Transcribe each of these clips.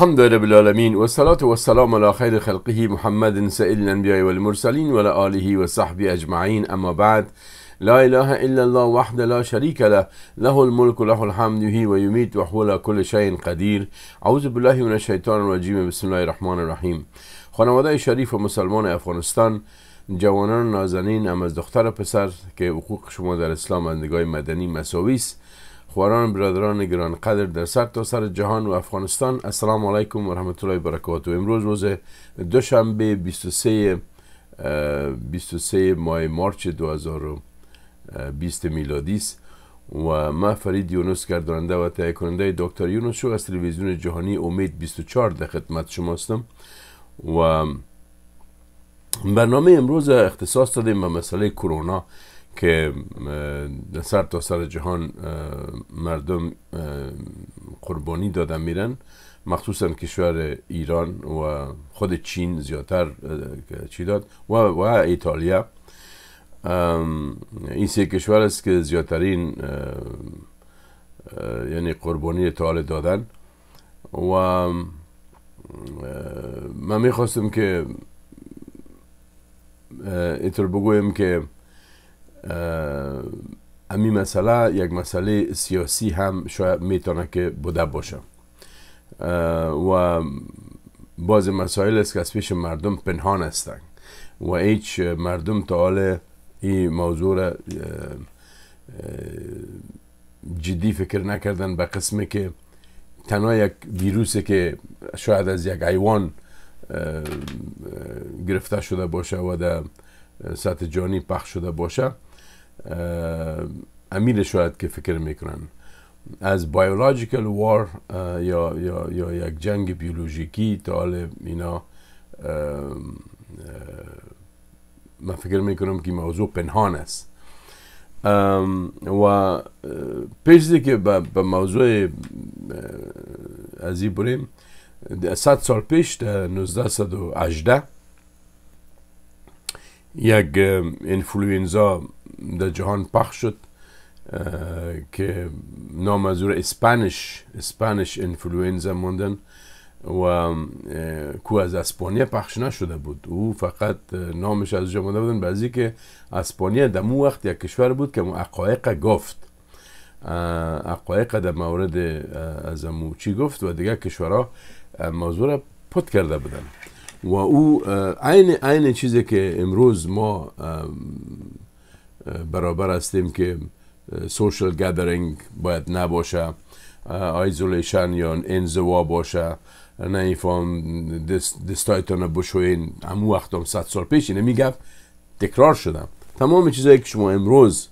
الحمد لله بالعالمين والصلاة والسلام على خير خلقه محمد سئل الأنبياء والمرسلين ولا آله وصحبه أجمعين اما بعد لا إله إلا الله وحده لا شريك له له الملك له الحمد يحيي ويميت وهو على كل شيء قدير أعوذ بالله من الشيطان الرجيم بسم الله الرحمن الرحیم خانواده شریف و مسلمان افغانستان جوانان نازنین اما از دختر پسر که حقوق شما در اسلام از نگاه مدنی مساوی خواران برادران گران قدر در سر تا سر جهان و افغانستان السلام علیکم و رحمت الله و امروز روز دوشنبه 23 23 ماه مارچ 2020 میلادی است و ما فرید یونس گرداننده و تهیه کننده دکتر یونس شو از تلویزیون جهانی امید 24 در خدمت شما هستم و برنامه امروز اختصاص دادیم به مسئله کرونا که سر تا سر جهان مردم قربانی دادن میرن مخصوصا کشور ایران و خود چین زیادتر چی داد و, و ایتالیا این سه کشور است که زیادترین یعنی قربانی طال دادن و من میخواستم که اینطور بگویم که امی مسئله یک مسئله سیاسی هم شاید میتونه که بوده باشه و باز مسائل است که از پیش مردم پنهان هستند و هیچ مردم تا حال این موضوع را جدی فکر نکردن به قسمی که تنها یک ویروسی که شاید از یک ایوان گرفته شده باشه و در سطح جانی پخش شده باشه امیر شاید که فکر میکنن از بایولوژیکل وار یا, یا, یا یک جنگ بیولوژیکی تا حال اینا من فکر میکنم که موضوع پنهان است و پیش که به موضوع ازی بریم صد سال پیش در 1918 یک انفلوینزا در جهان پخش شد که نام از اون اسپانیش اسپانش موندن و کو از اسپانیا پخش نشده بود او فقط نامش از جهان بودن بعضی که اسپانیا در مو وقت یک کشور بود که اقایق گفت اقایق در مورد از چی گفت و دیگه کشورها موضوع را پت کرده بودن و او عین عین چیزی که امروز ما برابر هستیم که سوشل گدرینگ باید نباشه آیزولیشن یا انزوا باشه نه این فهم دستایتان بشوین همو وقت هم صد سال پیش اینه میگم تکرار شدم تمام چیزایی که شما امروز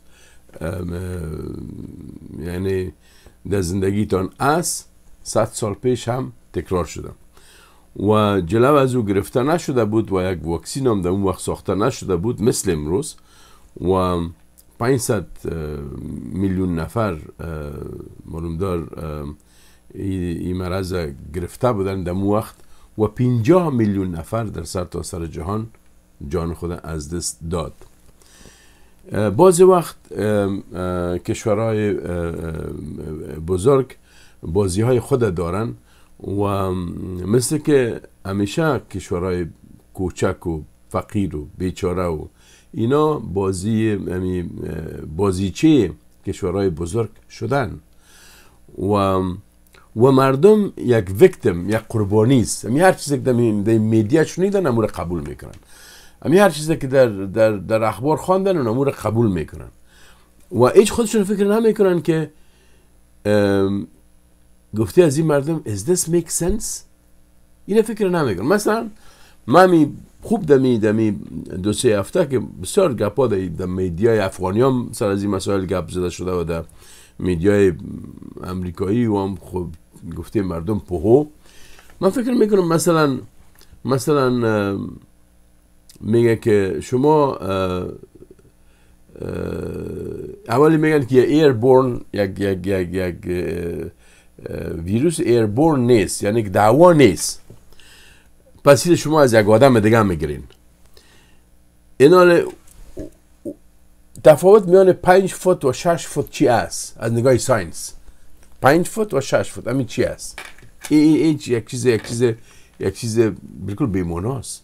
یعنی در زندگیتان است صد سال پیش هم تکرار شدم و جلو از او گرفته نشده بود و یک واکسین هم در اون وقت ساخته نشده بود مثل امروز و 500 میلیون نفر مرومدار این مرض گرفته بودن در وقت و 50 میلیون نفر در سر تا سر جهان جان خود از دست داد بعضی وقت کشورهای بزرگ بازی های خود دارن و مثل که همیشه کشورهای کوچک و فقیر و بیچاره و اینا بازی یعنی، بازیچه کشورهای بزرگ شدن و و مردم یک ویکتم یک قربانی است همین هر چیزی که در میدیا شنیدن امور قبول میکنن همین هر چیزی که در در در اخبار خواندن اون امور قبول میکنن و هیچ خودشون فکر نمیکنن که گفته از این مردم از this make sense اینا فکر نمیکنن مثلا می خوب دمی دمی دو سه هفته که بسیار گپا در میدیای افغانی هم سر از این مسائل گپ زده شده و در میدیای امریکایی و هم خوب گفته مردم پهو من فکر میکنم مثلا مثلا میگه که شما اولی میگن که ایربورن یک یک یک یک ویروس ایربورن نیست یعنی دعوا نیست وسیله شما از یک آدم دیگه میگیرین اینا تفاوت میان 5 فوت و 6 فوت چی است از نگاه ساینس 5 فوت و 6 فوت همین چی است این ای ای یک چیز یک چیز یک چیز بالکل بیموناست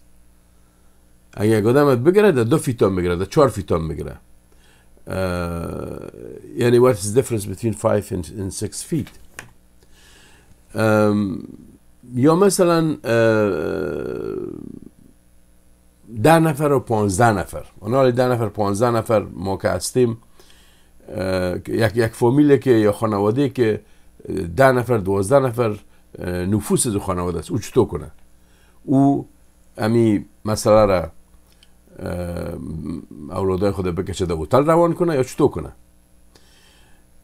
اگه یک آدمت بگیره در دو فیتان میگیره در چهار فیتان میگیره یعنی what is the difference between 5 and 6 feet um, یا مثلا ده نفر و پانزده نفر اونا ده نفر پانزده نفر ما که هستیم یک, یک فامیل که یا خانواده که ده نفر دوازده نفر نفوس از خانواده است او چطور کنه او امی مسئله را اولادای خود بکشه در هتل روان کنه یا چطور کنه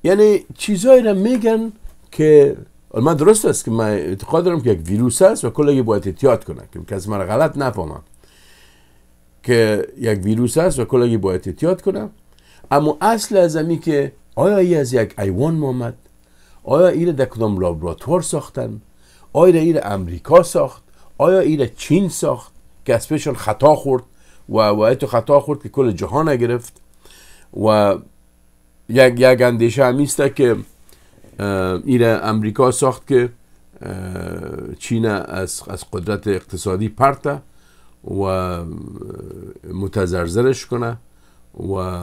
یعنی چیزایی را میگن که من درست است که من اعتقاد دارم که یک ویروس است و کلی باید احتیاط کنه که کسی من غلط نفهمم که یک ویروس است و کلی باید احتیاط کنه اما اصل از امی که آیا ای از یک ایوان مامد آیا ایره در کدام لابراتوار ساختن آیا ایره امریکا ساخت آیا ایره چین ساخت که از پیشان خطا خورد و تو خطا خورد که کل جهان گرفت و یک یک اندیشه همیسته که ایره امریکا ساخت که چین از, قدرت اقتصادی پرته و متزرزرش کنه و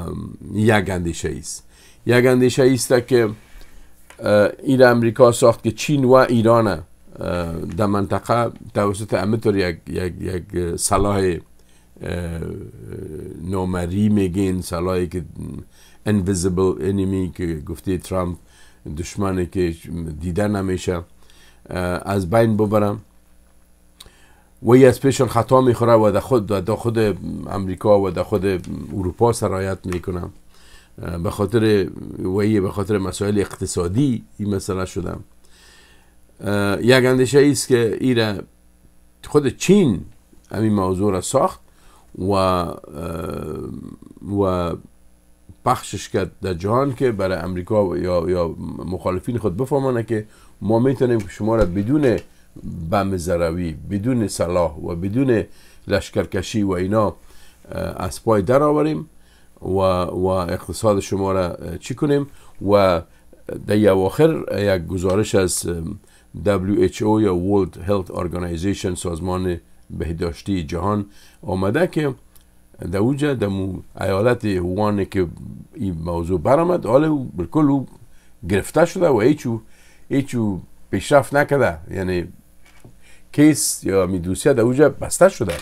یک اندیشه ایست یک اندیشه ایست که ایر امریکا ساخت که چین و ایران در منطقه توسط امیتر یک, یک, یک صلاح نامری میگین صلاحی که انویزیبل انیمی که گفته ترامپ دشمنی که دیده نمیشه از بین ببرم وی از پیشان خطا میخوره و در خود در خود امریکا و در خود اروپا سرایت میکنم به خاطر وی به خاطر مسائل اقتصادی این مسئله شدم یک اندیشه است که ایره خود چین همین موضوع را ساخت و و پخشش کرد در جهان که برای امریکا یا, یا مخالفین خود بفهمانه که ما میتونیم شما را بدون بم زروی بدون سلاح و بدون لشکرکشی و اینا از پای در آوریم و, و اقتصاد شما را چی کنیم و در آخر یک گزارش از WHO یا World Health Organization سازمان بهداشتی جهان آمده که در اوجا در ایالت هوانه که این موضوع برامد، حالا او بالکل او گرفته شده و هیچو هیچو پیشرفت نکده یعنی کیس یا می دوسیه در اوجا بسته شده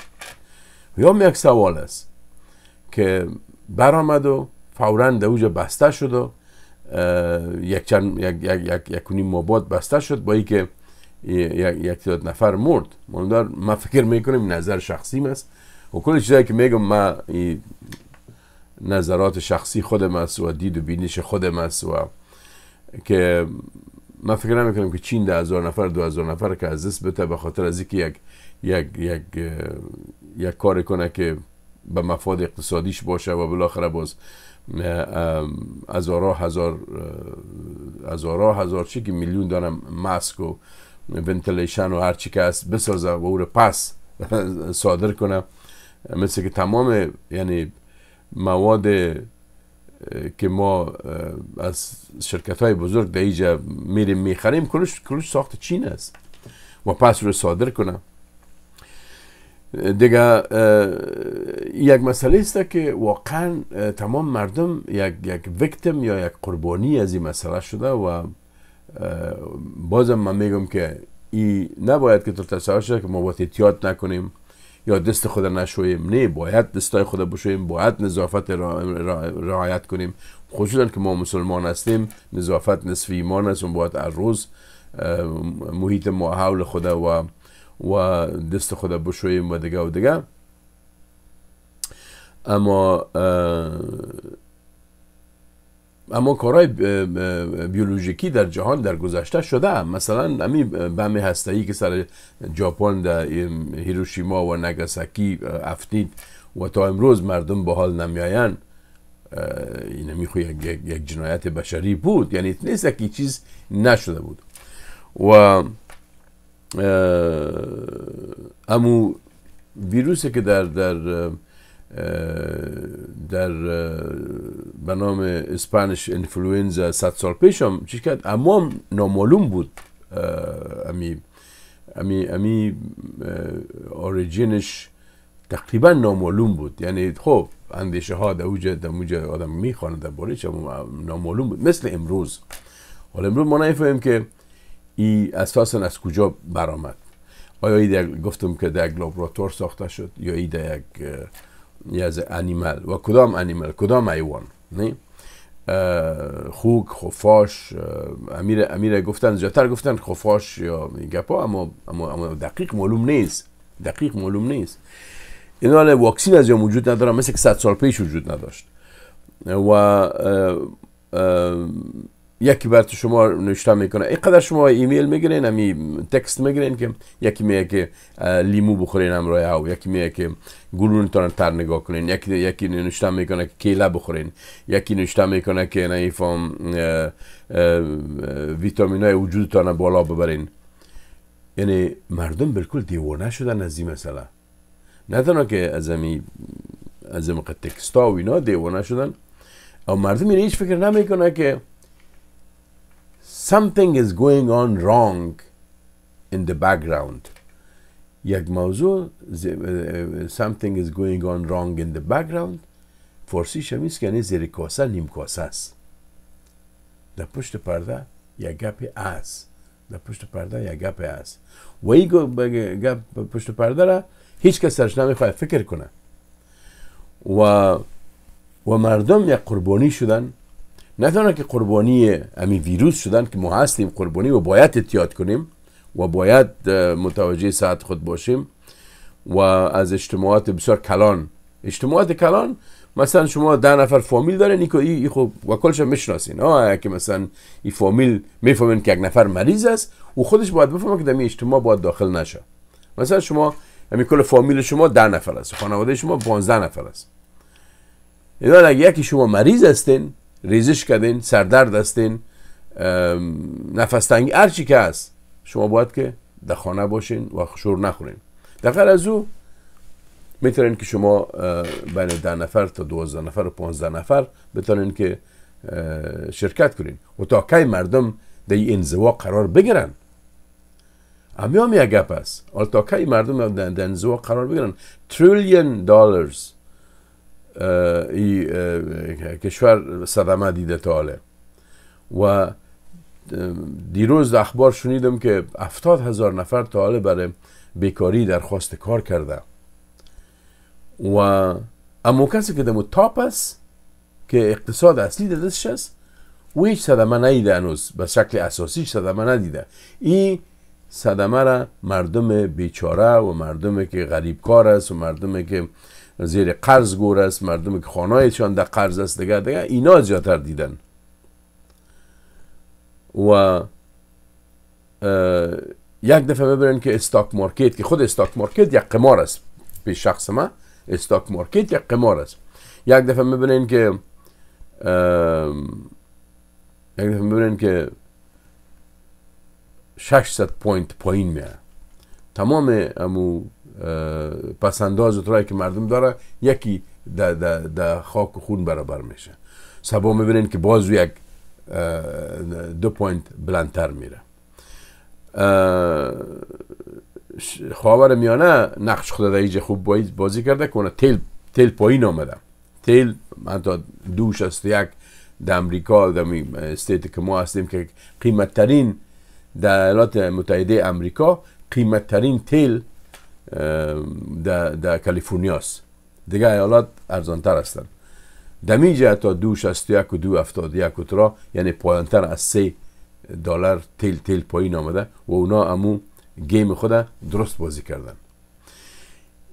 یا یک سوال است که برامد و فورا در اوجا بسته شد و یک چند یک یک یک یک مباد بسته شد با اینکه یک تعداد نفر مرد من فکر میکنم نظر شخصیم است و کل چیزایی که میگم ما نظرات شخصی خود است و دید و بینش خود است و که من فکر نمیکنم که چین ده هزار نفر دو هزار نفر که از دست بته به خاطر از اینکه یک یک یک یک کار کنه که به مفاد اقتصادیش باشه و بالاخره باز هزارا هزار هزارا هزار چی که میلیون دارم ماسک و ونتلیشن و هر چی که هست بسازه و او رو پس صادر کنه مثل که تمام یعنی مواد که ما از شرکت های بزرگ در اینجا میریم میخریم کلش, کلش ساخت چین است و پس رو صادر کنم دیگه یک مسئله است که واقعا تمام مردم یک یک ویکتم یا یک قربانی از این مسئله شده و بازم من میگم که ای نباید که تو تصور شده که ما باید احتیاط نکنیم یا دست خود نشویم نه باید دستای خود بشویم باید نظافت را، رعایت کنیم خصوصا که ما مسلمان هستیم نظافت نصف ایمان است و باید هر روز محیط ما خدا و و دست خدا بشویم و دیگه و دیگه اما اما کارهای بیولوژیکی در جهان در گذشته شده مثلا امی بم هستهی که سر ژاپن در هیروشیما و نگاساکی افتید و تا امروز مردم به حال نمیاین این میخوی یک, یک جنایت بشری بود یعنی نیست که چیز نشده بود و امو ویروسی که در در در به نام اسپانش انفلوئنزا صد سال پیش هم چی کرد اما نامعلوم بود امی امی امی اوریجینش تقریبا نامعلوم بود یعنی خب اندیشه ها در اوجه در آدم میخوانه در باره نامعلوم بود مثل امروز حالا امروز ما نفهمیم که ای اساسا از کجا برامد آیا ای گفتم که در یک لابراتور ساخته شد یا ای در یک یا انیمل و کدام انیمل کدام ایوان نه خوک خفاش امیر امیر گفتن زیادتر گفتن خفاش یا گپا اما اما دقیق معلوم نیست دقیق معلوم نیست این حال واکسین از یا وجود نداره مثل که صد سال پیش وجود نداشت و یکی بر شما نوشته میکنه اینقدر شما ایمیل میگیرین امی تکست میگیرین که یکی میگه که لیمو بخورین امرای هاو یکی میگه که گلون تان تر نگاه کنین یکی یکی نوشته میکنه که کیله بخورین یکی نوشته میکنه که نه فام ویتامین های وجودتان بالا ببرین یعنی مردم بالکل دیوانه شدن از این مسئله نه که از امی از تکستا و اینا دیوانه شدن او مردم این یعنی هیچ فکر نمیکنه که something is going on wrong in the background یک موضوع something is going on wrong in the background فارسی شمیست که یعنی زیر کاسه نیم کاسه است در پشت پرده یک گپ است. در پشت پرده یک گپ است. و این گپ پشت پرده را هیچ کس سرش نمیخواد فکر کنه و و مردم یک قربانی شدن تنها که قربانی امی ویروس شدن که ما هستیم قربانی و باید احتیاط کنیم و باید متوجه ساعت خود باشیم و از اجتماعات بسیار کلان اجتماعات کلان مثلا شما ده نفر فامیل دارین ای, ای خب، و کلش میشناسین ها که مثلا این فامیل میفهمین که یک نفر مریض است و خودش باید بفهمه که در اجتماع باید داخل نشه مثلا شما امی کل فامیل شما ده نفر است خانواده شما 15 نفر است یعنی اگر یکی شما مریض هستین ریزش کردین سردرد هستین نفس هر چی که هست شما باید که در خانه باشین و شور نخورین در از او میتونین که شما بین ده نفر تا دوازده نفر و پانزده نفر بتونین که شرکت کنین و تا کی مردم در این انزوا قرار بگیرن امیام هم یک گپ تا کی مردم در انزوا قرار بگیرن تریلیون دلار ای کشور صدمه دیده تا حاله و دیروز اخبار شنیدم که هفتاد هزار نفر تا حاله برای بیکاری درخواست کار کرده و اما کسی که دمو تاپ است که اقتصاد اصلی در دستش است او هیچ صدمه نیده انوز به شکل اساسی صدمه ندیده این صدمه را مردم بیچاره و مردم که غریبکار است و مردم که زیر قرض گور است مردم که خانایشان در قرض است دگر دگر اینا زیادتر دیدن و یک دفعه ببینن که استاک مارکت که خود استاک مارکت یک قمار است به شخص ما استاک مارکت یک قمار است یک دفعه مبنین که یک دفعه میبینن که 600 پوینت پایین میره تمام امو پسنداز اترایی که مردم داره یکی در دا, خاک خون برابر میشه سبا میبینین که باز یک دو پوینت بلندتر میره خواهر میانه نقش خود در خوب بازی کرده که تیل, تیل پایین آمده تیل حتی دوش است یک در امریکا در استیت که ما هستیم که قیمتترین در ایالات متحده امریکا ترین تیل در, در کالیفرنیاست دیگه ایالات ارزانتر هستند در اینجا تا دو شست یک و دو افتاد یک ترا یعنی پایانتر از سه دلار تیل تیل پایین آمده و اونا امو گیم خود درست بازی کردن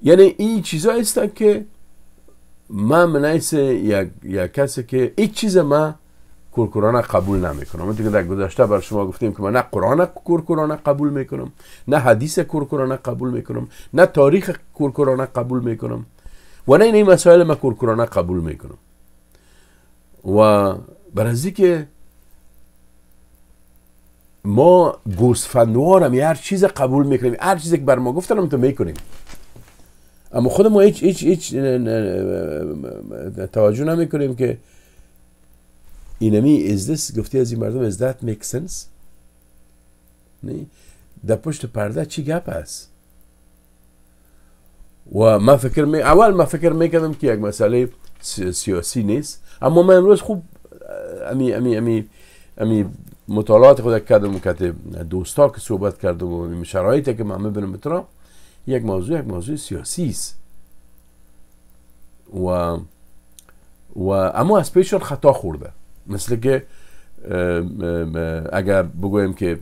یعنی این چیزا هستن که من منعیس یک, کسی که یک چیز ما کورکورانه قبول نمیکنم اون که در گذشته بر شما گفتیم که من نه قرآن کورکورانه قبول میکنم نه حدیث کورکورانه قبول میکنم نه تاریخ کورکورانه قبول میکنم و نه این, مسائل ما کورکورانه قبول میکنم و بر که ما هم هر چیز قبول میکنیم هر چیزی که بر ما گفتن هم تو میکنیم اما خود ما هیچ هیچ هیچ توجه نمیکنیم که اینمی، از دست گفتی از این مردم از دات میک سنس نه در پشت پرده چی گپ است و ما فکر می اول ما فکر میکردم که یک مسئله سیاسی نیست اما من امروز خوب امی امی امی امی مطالعات خود کردم که دوستا که صحبت کردم و شرایطی که من میبینم بترا یک موضوع یک موضوع سیاسی است و و اما از پیشون خطا خورده مثل که اگر بگویم که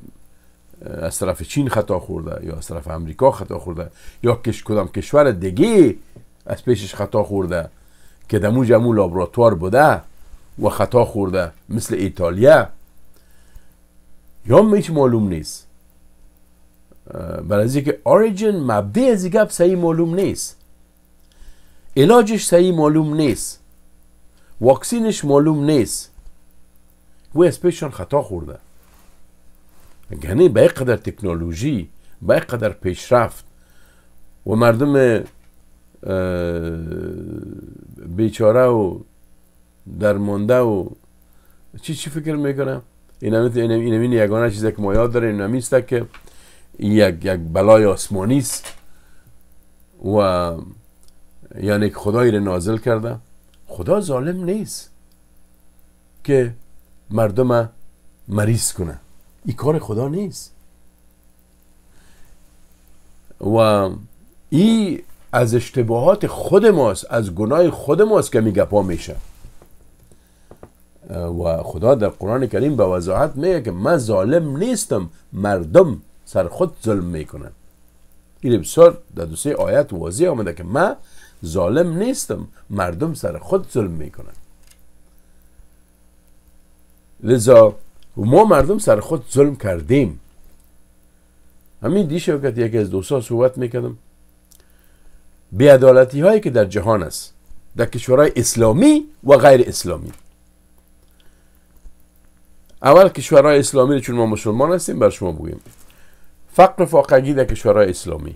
از طرف چین خطا خورده یا از طرف امریکا خطا خورده یا کش کدام کشور دیگه از پیشش خطا خورده که دمو جمو لابراتوار بوده و خطا خورده مثل ایتالیا یا هیچ معلوم نیست برای از که اوریجن مبدی از گپ صحیح معلوم نیست علاجش صحیح معلوم نیست واکسینش معلوم نیست و پیششان خطا خورده گنه یعنی به قدر تکنولوژی به قدر پیشرفت و مردم بیچاره و درمانده و چی چی فکر میکنه این همین یگانه چیزی که ما یاد داریم این که یک یک بلای آسمانی است و یعنی که خدایی نازل کرده خدا ظالم نیست که مردم مریض کنه این کار خدا نیست و این از اشتباهات خود ماست از گناه خود ماست که میگپا میشه و خدا در قرآن کریم به وضاحت میگه که من ظالم نیستم مردم سر خود ظلم میکنن این بسیار در دوسه آیت واضح آمده که من ظالم نیستم مردم سر خود ظلم میکنن لذا ما مردم سر خود ظلم کردیم همین دیشب که یکی از دوستان صحبت میکردم بیعدالتی هایی که در جهان است در کشورهای اسلامی و غیر اسلامی اول کشورهای اسلامی چون ما مسلمان هستیم بر شما بگیم فقر فاقگی در کشورهای اسلامی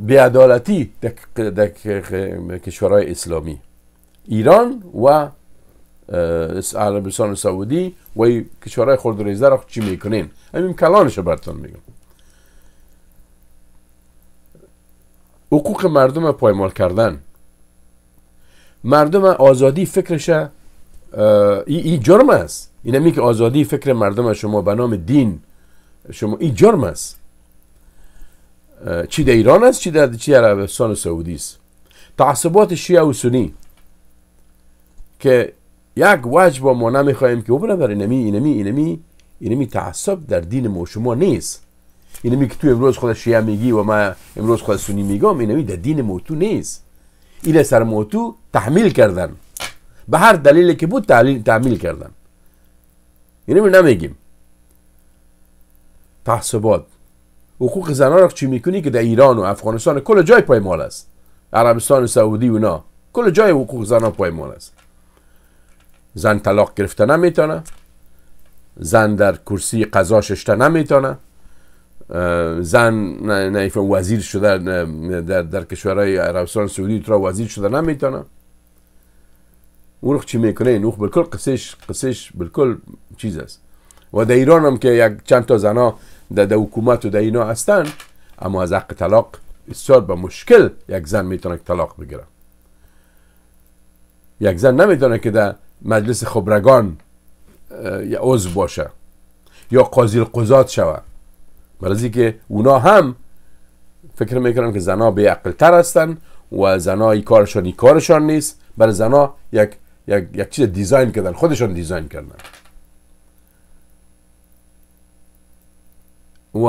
بیعدالتی در کشورهای اسلامی ایران و عربستان سعودی و کشورهای ریزه را چی میکنین همین کلانش براتون میگم حقوق مردم پایمال کردن مردم آزادی فکرشه این ای جرم است این که آزادی فکر مردم شما به نام دین شما این جرم است چی در ایران است چی در چی عربستان سعودی است تعصبات شیعه و سنی که یک وجه با ما نمیخواهیم که او برادر اینمی اینمی اینمی اینمی تعصب در دین ما شما نیست اینمی که تو امروز خود شیعه میگی و ما امروز خود سنی میگم اینمی در دین ما تو نیست این سر ما تو تحمیل کردن به هر دلیلی که بود تحمیل کردن اینمی نمیگیم تحصبات حقوق زنان رو چی میکنی که در ایران و افغانستان کل جای پایمال است عربستان و سعودی و کل جای حقوق زنان پایمال است زن طلاق گرفته نمیتونه زن در کرسی قضا ششته نمیتونه زن نیف وزیر شده در, در کشورهای عربستان سعودی ترا وزیر شده نمیتونه اون چی میکنه این بالکل قصهش قصهش بالکل چیز است و در ایران هم که یک چند تا زنا در حکومت و در اینا هستن اما از حق طلاق بسیار به مشکل یک زن میتونه که طلاق بگیره یک زن نمیتونه که در مجلس خبرگان عضو باشه یا قاضی القضات شوه برای که اونا هم فکر میکنن که زنا به عقل تر هستن و زنا ای کارشان ای کارشان نیست برای زنا یک یک, یک چیز دیزاین کردن خودشان دیزاین کردن و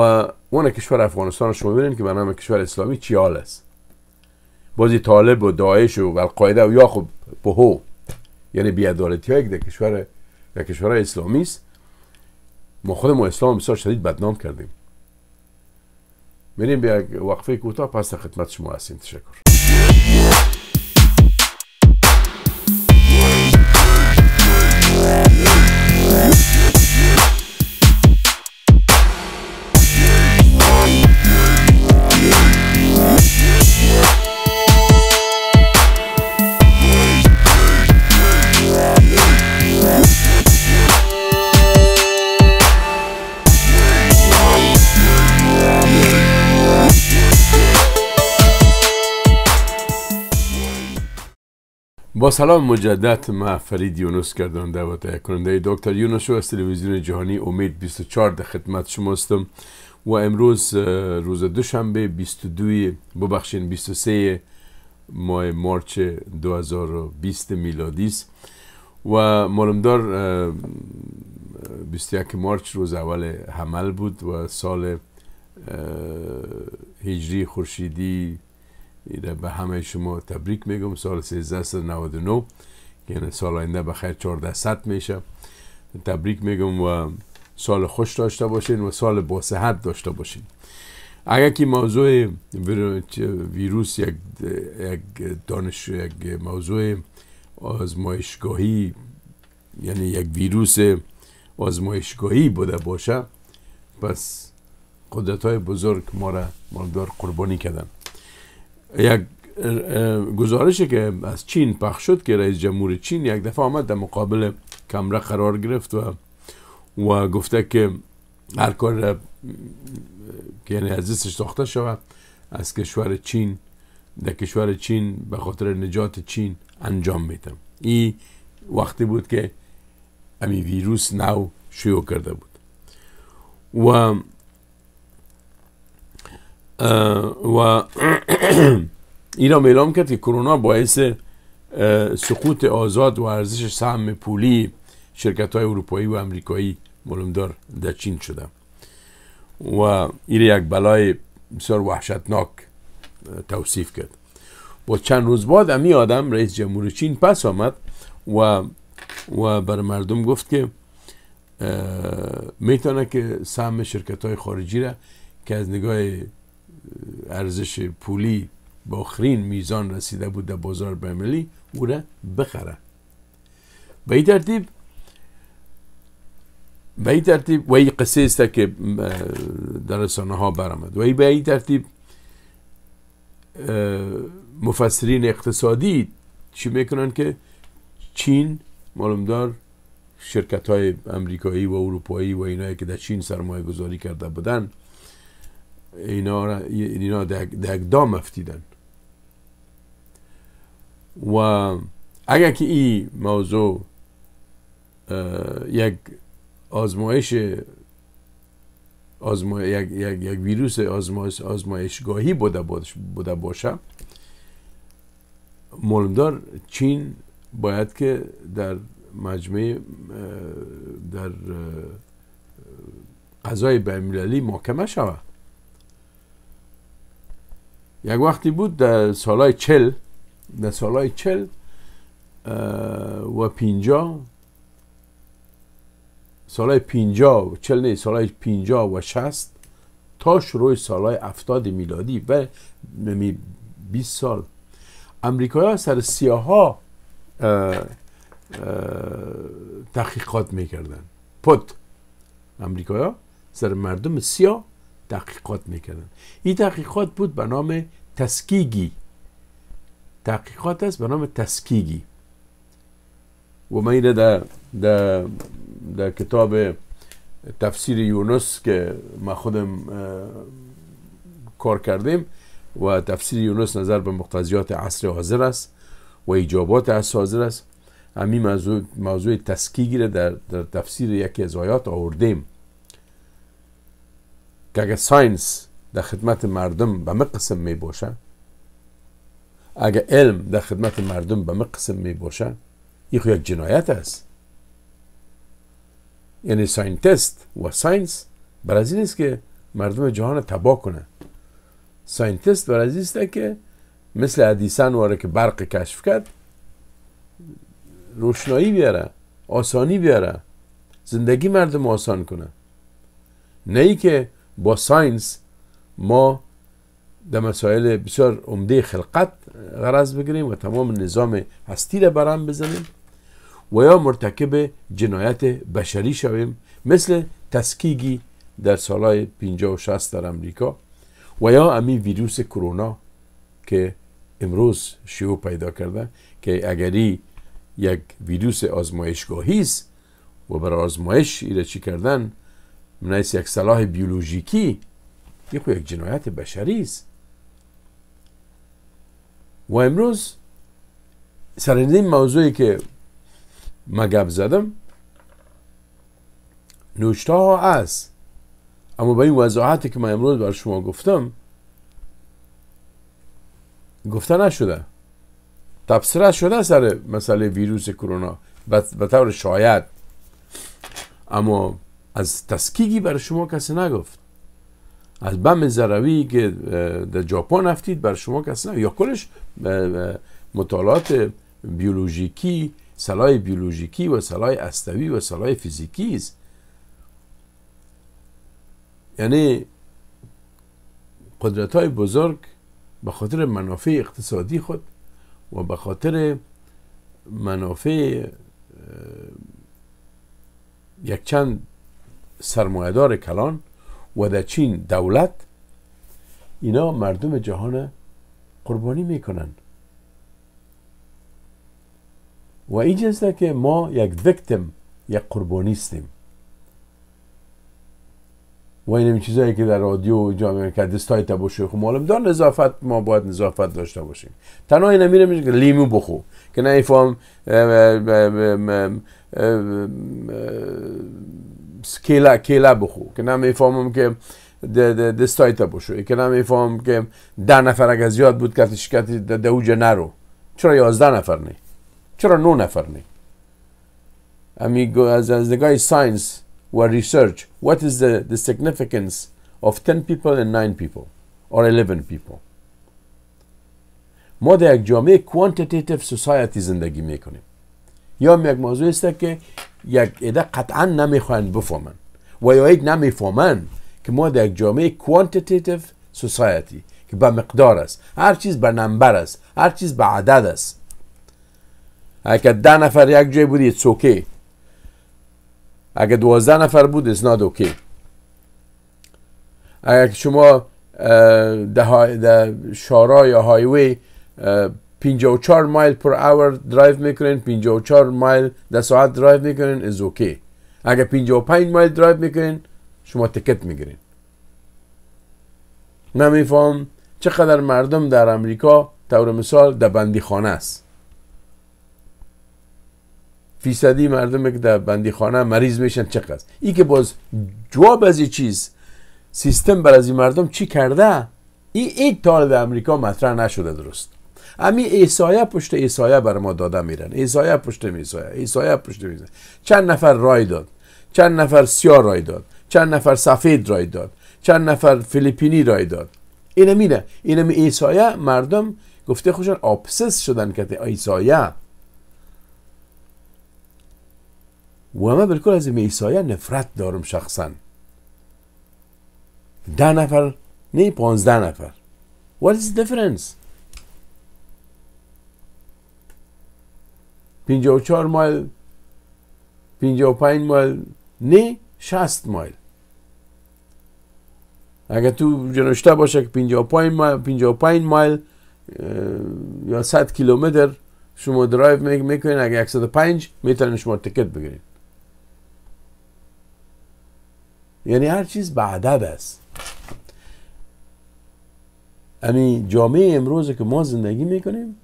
اون کشور افغانستان رو شما ببینید که به کشور اسلامی چی حال است بازی طالب و داعش و القاعده و یا خب بهو یعنی بیادالتی هایی که در کشور در کشور اسلامی است ما خود ما اسلام بسیار شدید بدنام کردیم میریم به یک وقفه کوتاه پس در خدمت شما هستیم تشکر با سلام مجدد ما فرید یونس کردن دعوت کننده دکتر یونس از تلویزیون جهانی امید 24 در خدمت شما و امروز روز دوشنبه 22 ببخشین 23 ماه مارچ 2020 میلادی است و مالمدار 21 مارچ روز اول حمل بود و سال هجری خورشیدی به همه شما تبریک میگم سال 1399 یعنی سال آینده به خیر 1400 میشه تبریک میگم و سال خوش داشته باشین و سال با صحت داشته باشین اگر که موضوع ویروس یک دانش یک موضوع آزمایشگاهی یعنی یک ویروس آزمایشگاهی بوده باشه پس قدرت های بزرگ ما را مالدار قربانی کردن یک گزارشی که از چین پخش شد که رئیس جمهور چین یک دفعه آمد در مقابل کمره قرار گرفت و و گفته که هر کار که یعنی از ساخته شود از کشور چین در کشور چین به خاطر نجات چین انجام میدم این وقتی بود که امی ویروس نو شیو کرده بود و و ایران اعلام کرد که کرونا باعث سقوط آزاد و ارزش سهم پولی شرکت های اروپایی و امریکایی ملومدار در چین شده و این یک بلای بسیار وحشتناک توصیف کرد و چند روز بعد امی آدم رئیس جمهور چین پس آمد و و بر مردم گفت که میتونه که سهم شرکت های خارجی را که از نگاه ارزش پولی با آخرین میزان رسیده بود در بازار بمیلی او را بخره به این ترتیب به این ترتیب و این قصه است که در رسانه ها برآمد و به این ترتیب مفسرین اقتصادی چی میکنن که چین معلومدار شرکت های امریکایی و اروپایی و اینایی که در چین سرمایه گذاری کرده بودن اینا, اینا در دام افتیدن و اگر که این موضوع یک آزمایش آزما... یک, یک, یک ویروس آزمایش... آزمایشگاهی بوده, باش... بوده باشه مولمدار چین باید که در مجمع در قضای بینالمللی محکمه شود یک وقتی بود در سالهای چل در سالای چل و پینجا سالای پینجا و چل نه سالای پینجا و شست تا شروع سالهای افتاد میلادی و 20 سال امریکای ها سر سیاه ها تحقیقات میکردن پد امریکای ها سر مردم سیاه تحقیقات میکردن این تحقیقات بود به نام تسکیگی تحقیقات است به نام تسکیگی و من اینه در, در, کتاب تفسیر یونس که ما خودم کار کردیم و تفسیر یونس نظر به مقتضیات عصر حاضر است و ایجابات عصر حاضر است همین موضوع, موضوع تسکیگی را در, در تفسیر یکی از آیات آوردیم که اگه ساینس در خدمت مردم به قسم می باشه اگه علم در خدمت مردم به قسم می باشه این یک جنایت است یعنی ساینتست و ساینس برای این است که مردم جهان تباه کنه ساینتست برای این که مثل ادیسن واره که برق کشف کرد روشنایی بیاره آسانی بیاره زندگی مردم آسان کنه نه که با ساینس ما در مسائل بسیار عمده خلقت غرض بگیریم و تمام نظام هستی را برام بزنیم و یا مرتکب جنایت بشری شویم مثل تسکیگی در سالهای 50 و 60 در امریکا و یا امی ویروس کرونا که امروز شیوع پیدا کرده که اگری یک ویروس آزمایشگاهی است و برای آزمایش ایره چی کردن من یک صلاح بیولوژیکی یک یک جنایت بشری است و امروز سر این موضوعی که مگب زدم نوشته ها است اما به این وضاحتی که من امروز بر شما گفتم گفته نشده تبصره شده سر مسئله ویروس کرونا به طور شاید اما از تسکیگی بر شما کسی نگفت از بم زروی که در ژاپن افتید بر شما کسی نگفت یا کلش مطالعات بیولوژیکی سلای بیولوژیکی و سلای استوی و سلای فیزیکی است یعنی قدرت های بزرگ به خاطر منافع اقتصادی خود و به خاطر منافع یک چند سرمایدار کلان و در چین دولت اینا مردم جهان قربانی میکنن و این که ما یک وکتم یک قربانی و این چیزایی که در رادیو جامعه که دستهای تا باشه خب معلم دار نظافت ما باید نظافت داشته باشیم تنها این میره میشه که لیمو بخو که نه فهم کیلا کیلا بخو که نه میفهمم که دستایتا بشو که نه میفهمم که ده نفر اگه زیاد بود که شکایت د اوج نرو چرا یازده نفر نه چرا نو نفر نه امی از از گای ساینس و ریسرچ what is the, the significance of 10 people and 9 people or 11 people ما در یک جامعه کوانتیتیتیف سوسایتی زندگی میکنیم یا یک موضوع است که یک عده قطعا نمیخواین بفهمن و یا یک نمیفهمن که ما در یک جامعه کوانتیتیتیو سوسایتی که به مقدار است هر چیز به نمبر است هر چیز به عدد است اگر ده نفر یک جای بودی ایتس اگه اگر دوازده نفر بود ایتس اوکی. اگر شما ده, ده شارا یا هایوی 54 مایل پر اور درایو میکنین 54 مایل در ساعت درایو میکنین از اوکی اگر 55 مایل درایو میکنین شما تکت میگیرین نمیفهم چقدر مردم در امریکا طور مثال در بندی خانه است فیصدی مردم که در بندی خانه مریض میشن چقدر ای که باز جواب از این چیز سیستم بر از این مردم چی کرده این ای, تال در امریکا مطرح نشده درست امی ایسایه پشت ایسایه بر ما داده میرن ایسایه پشت ایسایه ایسایا پشت چند نفر رای داد چند نفر سیا رای داد چند نفر سفید رای داد چند نفر فلیپینی رای داد اینه می اینه اینم ایسایه مردم گفته خوشن آبسس شدن که ایسایه و من بالکل از ایسایه نفرت دارم شخصا ده نفر نه پانزده نفر What is the difference? 54 مایل 55 مایل نه 60 مایل اگر تو جنوشته باشه که 55 مایل 55 مایل یا 100 کیلومتر شما درایو میکنین اگر 105 میتونین شما تکت بگیرین یعنی هر چیز به عدد است امی یعنی جامعه امروز که ما زندگی میکنیم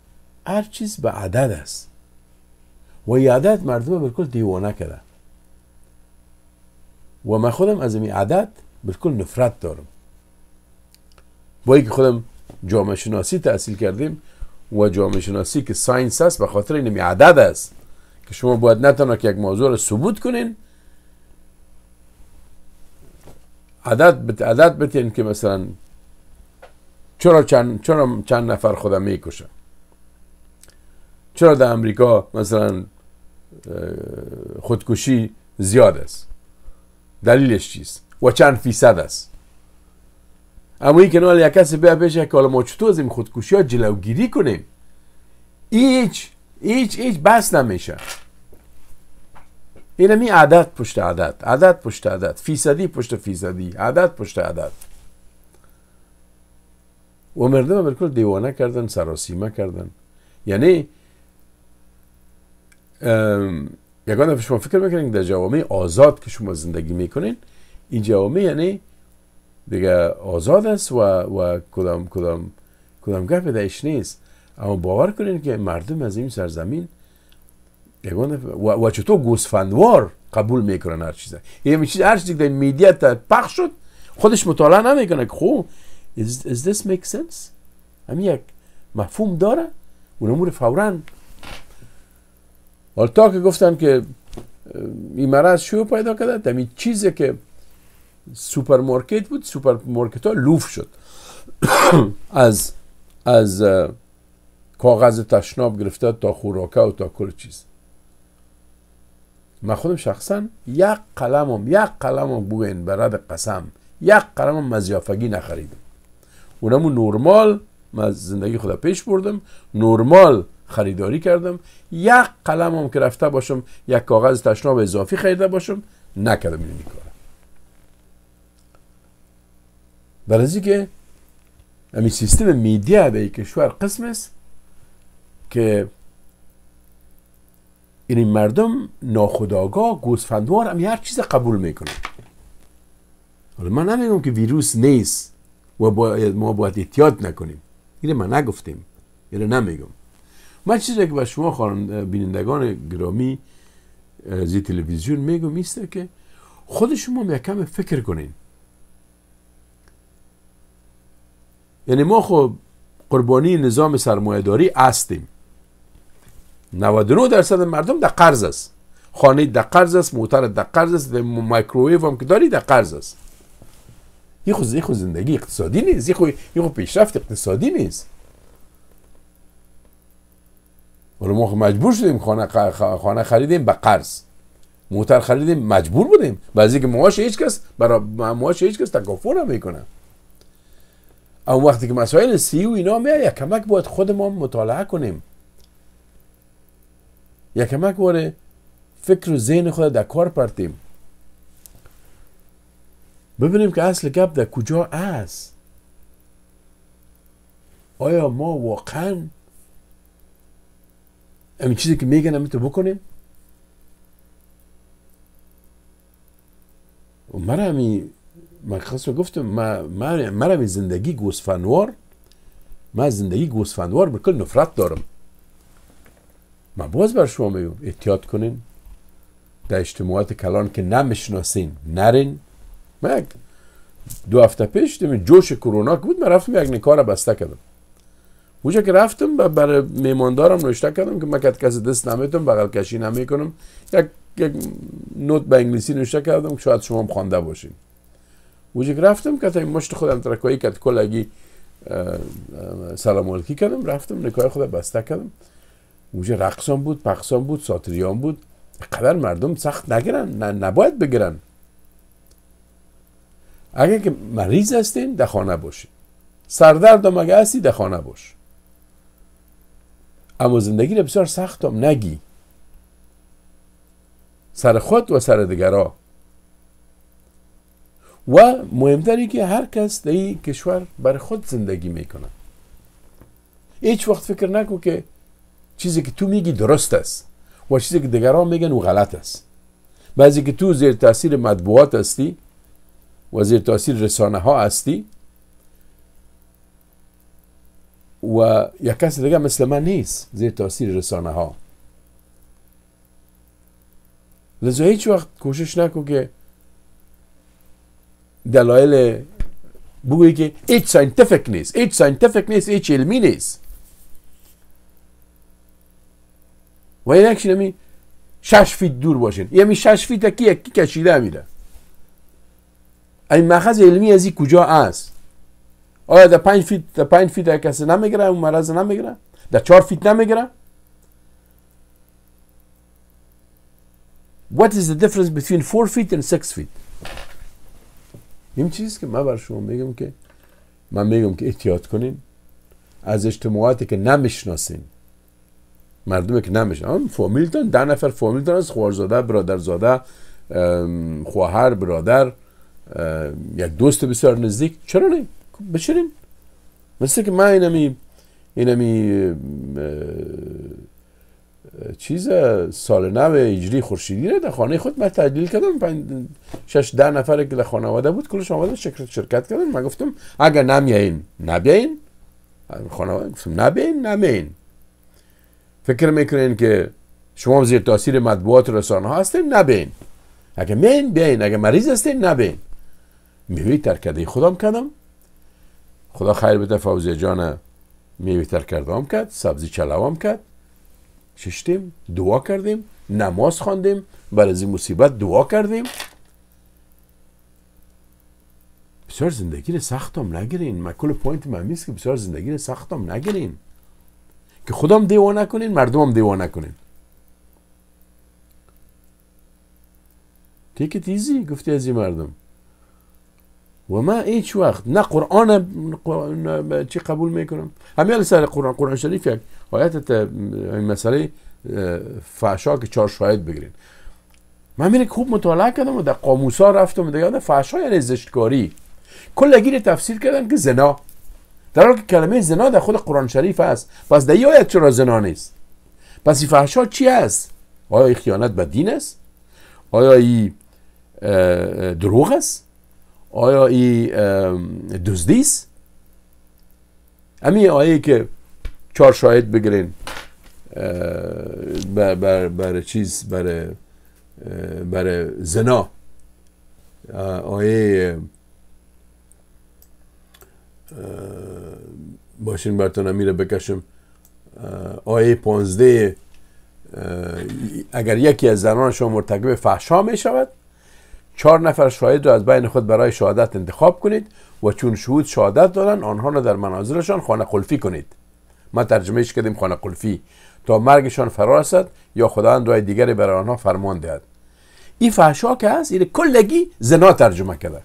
هر چیز به عدد است و عدد مردم بالکل دیوانه کرده و من خودم از این عدد بالکل نفرت دارم با که خودم جامعه شناسی تحصیل کردیم و جامعه شناسی که ساینس است به خاطر این عدد است که شما باید نتانا که یک موضوع رو ثبوت کنین عدد بت عدد بتین که مثلا چرا چند, چرا چند نفر خودم میکشن چرا در امریکا مثلا خودکشی زیاد است دلیلش چیست و چند فیصد است اما این کنال یک کسی بیا که حالا ما چطور از این خودکشی ها جلوگیری کنیم هیچ هیچ هیچ بس نمیشه این می عدد پشت عدد عدد پشت عدد فیصدی پشت فیصدی عدد پشت عدد و مردم بالکل دیوانه کردن سراسیمه کردن یعنی دفعه شما فکر میکنین در جوامع آزاد که شما زندگی میکنین این جوامع یعنی دیگه آزاد است و, و کدام کدام کدام گپ دهش نیست اما باور کنین که مردم از این سرزمین و, و چطور گوسفندوار قبول میکنن هر چیزه یعنی چیز هر چیزی در میدیا پخش شد خودش مطالعه نمیکنه که خب is, is همین یک مفهوم داره اون امور حال تا که گفتن که این مرض شو پیدا کرده تمی چیزی که سوپرمارکت بود سوپرمارکت ها لوف شد از از کاغذ تشناب گرفته تا خوراکه و تا کل چیز من خودم شخصا یک قلمم یک قلمم بوین برد قسم یک هم مزیافگی نخریدم اونمو نورمال من زندگی خدا پیش بردم نورمال خریداری کردم یک قلم هم که رفته باشم یک کاغذ تشناب اضافی خریده باشم نکردم این کار در از که امی سیستم میدیا به کشور قسم است که این مردم ناخداغا گوسفندوار هم هر چیز قبول میکنن حالا من نمیگم که ویروس نیست و باید ما باید احتیاط نکنیم اینه من نگفتیم اینه نمیگم من چیزی که به شما خانم بینندگان گرامی زی تلویزیون میگم میسته که خود شما یکم فکر کنین یعنی ما خب قربانی نظام سرمایهداری هستیم 99 درصد مردم در قرض است خانه در قرض است موتر در قرض است مایکروویو هم که داری در قرض است این خود زندگی اقتصادی نیست یه خود پیشرفت اقتصادی نیست ولی ما خب مجبور شدیم خانه, خانه خریدیم به قرض موتر خریدیم مجبور بودیم بعضی که معاش هیچ کس برای معاش هیچ کس اون وقتی که مسائل سی و اینا میاد یک کمک باید خود ما مطالعه کنیم یک کمک باره فکر و ذهن خود در کار پرتیم ببینیم که اصل گپ در کجا است آیا ما واقعا همین چیزی که میگن همیتو تو بکنیم و مرا همی من گفتم من همی زندگی گوسفندوار من زندگی گوسفندوار بکل کل نفرت دارم من باز بر شما میگم احتیاط کنین در اجتماعات کلان که نمیشناسین نرین من دو هفته پیش جوش کرونا که بود من رفتم یک نکار بسته کردم اونجا که رفتم و برای میماندارم نوشته کردم که من کت کسی دست نمیتونم بغل کشی نمیکنم یک یک نوت به انگلیسی نوشته کردم که شاید شما هم خوانده باشین اونجا که رفتم که این مشت خودم ترکایی کت کلگی سلام علیکی کردم رفتم نکای خود بسته کردم اونجا رقصان بود پخصان بود ساتریان بود قدر مردم سخت نگیرن نباید بگیرن اگر که مریض هستین در خانه باشین سردرد هم اگه هستی باش اما زندگی را بسیار سختم نگی سر خود و سر دیگرا و مهمتری که هر کس در این کشور بر خود زندگی میکنه هیچ وقت فکر نکو که چیزی که تو میگی درست است و چیزی که دیگران میگن او غلط است بعضی که تو زیر تاثیر مطبوعات هستی و زیر تاثیر رسانه ها هستی و یک کسی دیگه مثل من نیست زیر تاثیر رسانه ها لذا هیچ وقت کوشش نکن که دلایل بگویی که هیچ ساینتفک نیست هیچ ساینتفک نیست هیچ علمی نیست و این اکشن همی یعنی شش فیت دور باشین یعنی شش فیت کی کشیده میره این مخز علمی از این کجا است آیا در پنج فیت در پنج فیت در کسی نمیگره، اون مرض نمیگره؟ در چهار فیت نمیگره؟ What is the difference between four feet and six feet? این چیز که من بر شما میگم که من میگم که احتیاط کنین از اجتماعاتی که نمیشناسین مردمی که نمیشناسین فامیلتان ده نفر فامیلتان از خوارزاده برادرزاده خواهر برادر یک دوست بسیار نزدیک چرا نه بشینیم مثل که من اینمی اینمی چیز سال نو اجری خورشیدی رو در خانه خود من تعدیل کردم شش ده نفر که در خانواده بود کلش آمده شرکت شرکت کردن من گفتم اگر نمیاین نبیین خانواده گفتم نبیین نمیین فکر میکنین که شما زیر تاثیر مطبوعات رسانه ها هستین نبین اگه مین بیاین اگه مریض هستین نبین میوی ترکده خودم کردم خدا خیر بده فوزیه جان میویتر کردام کرد سبزی چلوام کرد ششتیم، دعا کردیم نماز خواندیم برای این مصیبت دعا کردیم بسیار زندگی رو سختم نگیرین کل پوینت من که بسیار زندگی رو سختم نگیرین که خودم دیوا نکنین مردمم دیوا نکنین تیک تیزی گفتی از این مردم و ما هیچ وقت نه قرآن چی قبول میکنم همین سر قرآن قرآن شریف یک آیت این مسئله فحشا که چهار شاید بگیرین من میره خوب مطالعه کردم و در قاموسا رفتم و در فحشا یعنی زشتکاری کلگیر تفسیر کردن که زنا در حال که کلمه زنا در خود قرآن شریف است پس در آیت چرا زنا نیست پس این فحشا چی است آیا خیانت به دین است آیا ای دروغ است آیا ای دزدی همین امی آیه که چهار شاهد بگیرین بر, بر, بر چیز بر بر زنا آیه باشین براتون میره بکشم آیه پانزده اگر یکی از زنان شما مرتکب فحشا می شود چهار نفر شاهد را از بین خود برای شهادت انتخاب کنید و چون شهود شهادت دارن آنها را در مناظرشان خانه قلفی کنید ما ترجمهش کردیم خانه قلفی تا مرگشان فرا یا خداوند رای دیگری برای آنها فرمان دهد این فحشا که هست این کلگی زنا ترجمه کرده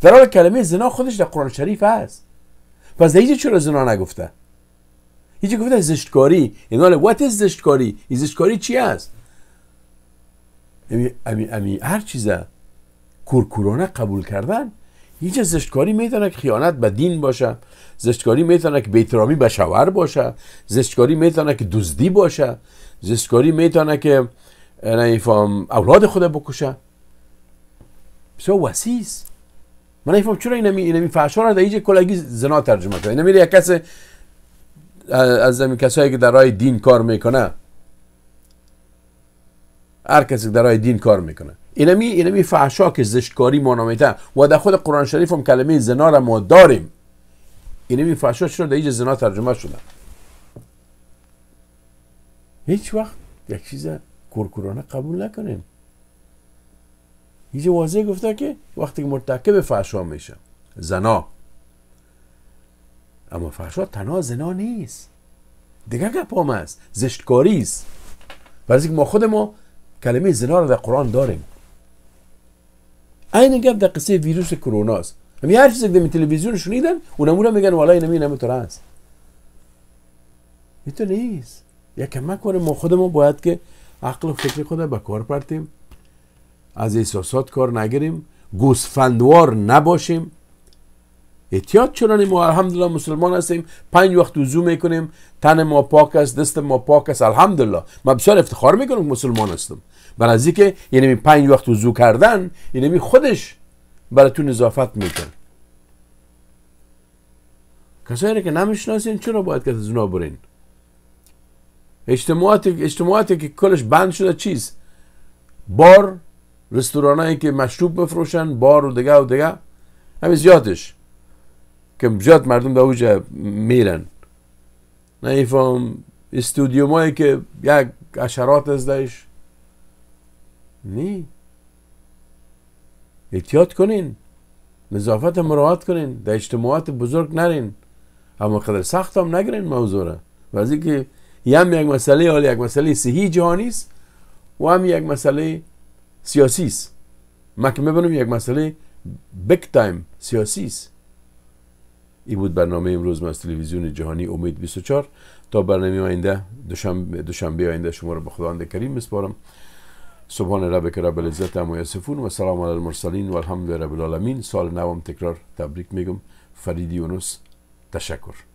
در حال کلمه زنا خودش در قرآن شریف است پس در چرا زنا نگفته هیچی گفته زشتکاری این وات زشتکاری زشتکاری زشتکاری چی است؟ امی, یعنی امی, امی هر چیزه کورکورانه قبول کردن هیچ زشتکاری میتونه که خیانت به دین باشه زشتکاری میتونه که بیترامی به شوهر باشه زشتکاری میتونه که دزدی باشه زشتکاری میتونه که نیفام اولاد خود بکشه بسیار وسیع من نیفام چرا این اینمی فحشا را در اینجا کلگی زنا ترجمه اینمی یک کس از کسایی که در راه دین کار میکنه هر کسی در راه دین کار میکنه اینمی اینمی فحشا که زشتکاری ما و در خود قرآن شریف هم کلمه زنا را ما داریم اینمی فحشا چرا در زنا ترجمه شدن هیچ وقت یک چیز کرکرانه قبول نکنیم اینجا واضح گفته که وقتی که مرتکب فحشا میشه زنا اما فحشا تنها زنا نیست دیگه گپ هم است زشتکاری است برای ما خود ما کلمه زنا رو در قرآن داریم عین گپ در قصه ویروس کرونا است همین هر چیزی که تلویزیون شنیدن اونمون میگن والله نمی نمیتونه است تو نیست یا کمک کنیم ما خودمون باید که عقل و فکر خود با کار پرتیم از احساسات کار نگیریم گوسفندوار نباشیم احتیاط چنانیم ما الحمدلله مسلمان هستیم پنج وقت وضو میکنیم تن ما پاک است دست ما پاک است الحمدلله من بسیار افتخار میکنم مسلمان هستم برای از اینکه یعنی پنج وقت وضو کردن یعنی خودش براتون نظافت میکنه کسایی که نمیشناسین چرا باید که از اونا برین اجتماعات که کلش بند شده چیز بار رستورانایی که مشروب بفروشن بار و دگه و دگه همین زیادش که زیاد مردم در اوجه میرن نه هایی که یک اشرات از دهش نی احتیاط کنین نظافت مراعات کنین در اجتماعات بزرگ نرین اما قدر سخت هم نگرین موضوع را و از اینکه هم یک مسئله حال یک مسئله صحی جهانی است و هم یک مسئله سیاسی است ما که میبینم یک مسئله بک تایم سیاسی است این بود برنامه امروز ما از تلویزیون جهانی امید 24 تا برنامه آینده دوشنبه, دوشنبه آینده شما رو به خداوند کریم میسپارم سبحان ربک رب العزت اما یصفون و سلام علی المرسلین و الحمد رب العالمین سال نوام تکرار تبریک میگم فرید یونس تشکر